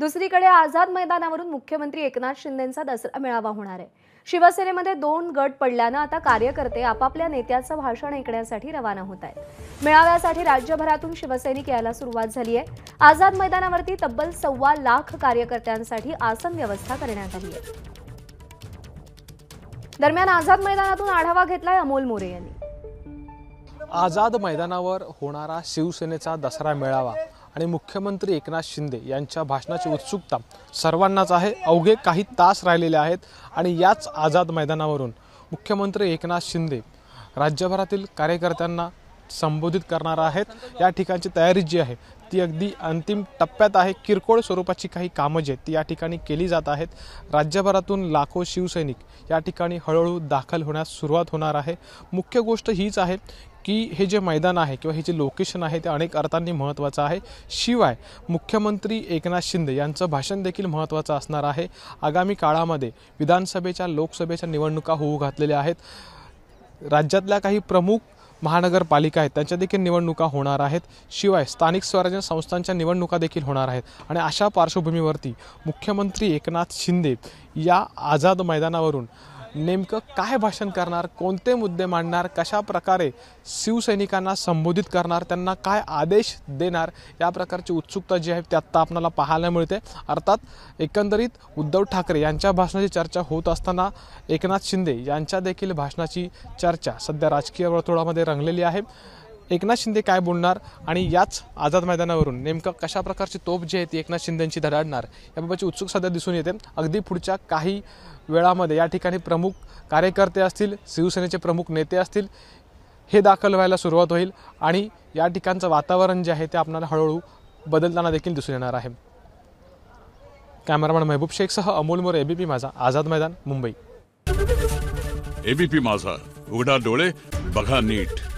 दुसरीकडे आझाद मैदानावरून मुख्यमंत्री एकनाथ शिंदेंचा दसरा मेळावा होणार आहे शिवसेनेमध्ये दोन गट पडल्यानं आता कार्यकर्ते आपापल्या नेत्याचं भाषण ऐकण्यासाठी रवाना होत आहेत मेळाव्यासाठी राज्यभरातून शिवसैनिक यायला सुरुवात झाली आहे आझाद मैदानावरती तब्बल सव्वा लाख कार्यकर्त्यांसाठी आसन व्यवस्था करण्यात आली आहे दरम्यान आझाद मैदानातून आढावा घेतलाय अमोल मोरे यांनी आझाद मैदानावर होणारा शिवसेनेचा दसरा मेळावा आणि मुख्यमंत्री एकनाथ शिंदे यांच्या भाषणाची उत्सुकता सर्वांनाच आहे अवघे काही तास राहिलेले आहेत आणि याच आझाद मैदानावरून मुख्यमंत्री एकनाथ शिंदे राज्यभरातील कार्यकर्त्यांना संबोधित करणार आहेत या ठिकाणची तयारी जी आहे ती अगदी अंतिम टप्प्यात आहे किरकोळ स्वरूपाची काही कामं जी आहेत ती या ठिकाणी केली जात आहेत राज्यभरातून लाखो शिवसैनिक या ठिकाणी हळूहळू दाखल होण्यास सुरुवात होणार आहे मुख्य गोष्ट हीच आहे की हे जे मैदान आहे किंवा हे जे लोकेशन आहे ते अनेक अर्थांनी महत्त्वाचं आहे शिवाय मुख्यमंत्री एकनाथ शिंदे यांचं भाषण देखील महत्त्वाचं असणार आहे आगामी काळामध्ये विधानसभेच्या लोकसभेच्या निवडणुका होऊ घातलेल्या आहेत राज्यातल्या काही प्रमुख महानगरपालिका आहेत त्यांच्या देखील निवडणुका होणार आहेत शिवाय स्थानिक स्वराज्य संस्थांच्या निवडणुका देखील होणार आहेत आणि अशा पार्श्वभूमीवरती मुख्यमंत्री एकनाथ शिंदे या आझाद मैदानावरून नेमकं काय भाषण करणार कोणते मुद्दे मांडणार कशा प्रकारे शिवसैनिकांना संबोधित करणार त्यांना काय आदेश देणार या प्रकारची उत्सुकता जी आहे ती आत्ता आपल्याला पाहायला मिळते अर्थात एकंदरीत उद्धव ठाकरे यांच्या भाषणाची चर्चा होत असताना एकनाथ शिंदे यांच्या देखील भाषणाची चर्चा सध्या राजकीय वर्तुळामध्ये रंगलेली आहे एकनाथ शिंदे काय बोलणार आणि याच आझाद मैदानावरून नेमकं कशा प्रकारची तोफ जी आहे ती एकनाथ शिंदेंची धडाडणार याबाबतची उत्सुक सध्या दिसून येते अगदी पुढच्या काही वेळामध्ये या ठिकाणी प्रमुख कार्यकर्ते असतील शिवसेनेचे प्रमुख नेते असतील हे दाखल व्हायला सुरुवात होईल आणि या ठिकाणचं वातावरण जे आहे ते आपल्याला हळूहळू बदलताना देखील दिसून येणार आहे कॅमेरामॅन महबूब शेखसह अमोल मोरे एबीपी माझा आझाद मैदान मुंबई एबीपी माझा उघडा डोळे बघा नीट